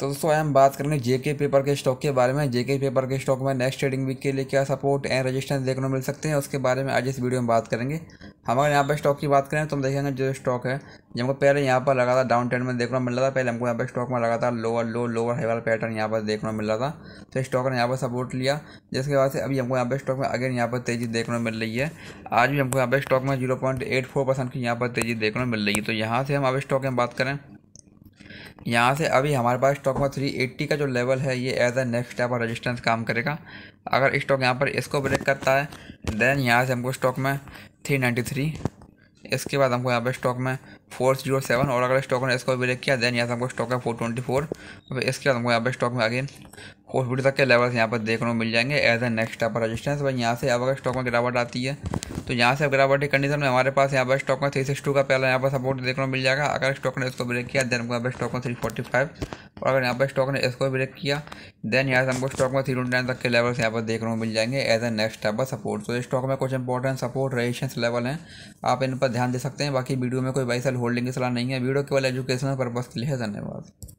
तो दोस्तों हम बात करेंगे जेके पेपर के स्टॉक के बारे में जेके पेपर के स्टॉक में नेक्स्ट ट्रेडिंग वीक के लिए क्या सपोर्ट एंड रेजिस्टेंस देखने को मिल सकते हैं उसके बारे में आज इस वीडियो में बात करेंगे हम अगर यहाँ पर स्टॉक की बात करें तो हम देखेंगे जो स्टॉक है जो हमको पहले यहाँ पर लगातार डाउन ट्रेंड में देखने को मिल रहा था पहले हमको यहाँ पर स्टॉक में लगातार लोअर लो लोअर हाई वाला पैटर्न यहाँ पर देखने को मिल रहा था तो स्टॉक ने यहाँ पर सपोर्ट लिया जिसके बाद से अभी हमको यहाँ पर स्टॉक में अगेन यहाँ पर तेज़ी देखने को मिल रही है आज भी हमको यहाँ पर स्टॉक में zero point eight four percent की यहाँ पर तेज़ी देखने को मिल रही है तो यहाँ से हम अब स्टॉक में बात करें यहाँ से अभी हमारे पास स्टॉक में 380 का जो लेवल है ये एज अ नेक्स्ट टाइप और रेजिस्टेंस काम करेगा अगर स्टॉक यहाँ पर इसको ब्रेक करता है देन यहाँ से हमको स्टॉक में थ्री इसके बाद हमको यहाँ पे स्टॉक में फोर जीरो सेवन और अगर स्टॉक ने इसको ब्रेक किया देन यहाँ से हमको स्टॉक है फोर ट्वेंटी फोर इसके बाद हमको यहाँ पे स्टॉक में आगे फोर फिफ्टी तक के लेवल्स यहाँ पर देखने को मिल जाएंगे एज ए नेक्स्ट आप रजिस्टेंस भाई यहाँ से अब अगर स्टॉक में गिरावट आती है तो यहाँ से गिरावट की कंडीशन में हमारे पास यहाँ पर स्टॉक में थ्री सिक्स टू का पहला यहाँ पर सपोर्ट देखने को मिल जाएगा अगर स्टॉक ने इसको ब्रेक किया देन हमको यहाँ पर स्टॉक में थ्री फोर्टी फाइव और अगर यहाँ पर स्टॉक ने इसको ब्रेक किया देन यहाँ से हमको स्टॉक में थ्री ट्वेंटी नाइन तक के लेवल्स यहाँ पर देखने को मिल जाएंगे as a next type of support तो स्टॉक में कुछ इंपॉर्टेंट सपोर्ट रेजिस्टेंस लेवल हैं आप इन पर ध्यान दे सकते हैं बाकी वीडियो में कोई बाई सेल होल्डिंग की सलाह नहीं है वीडियो केवल एजुकेशनल पर्पज़ के लिए धन्यवाद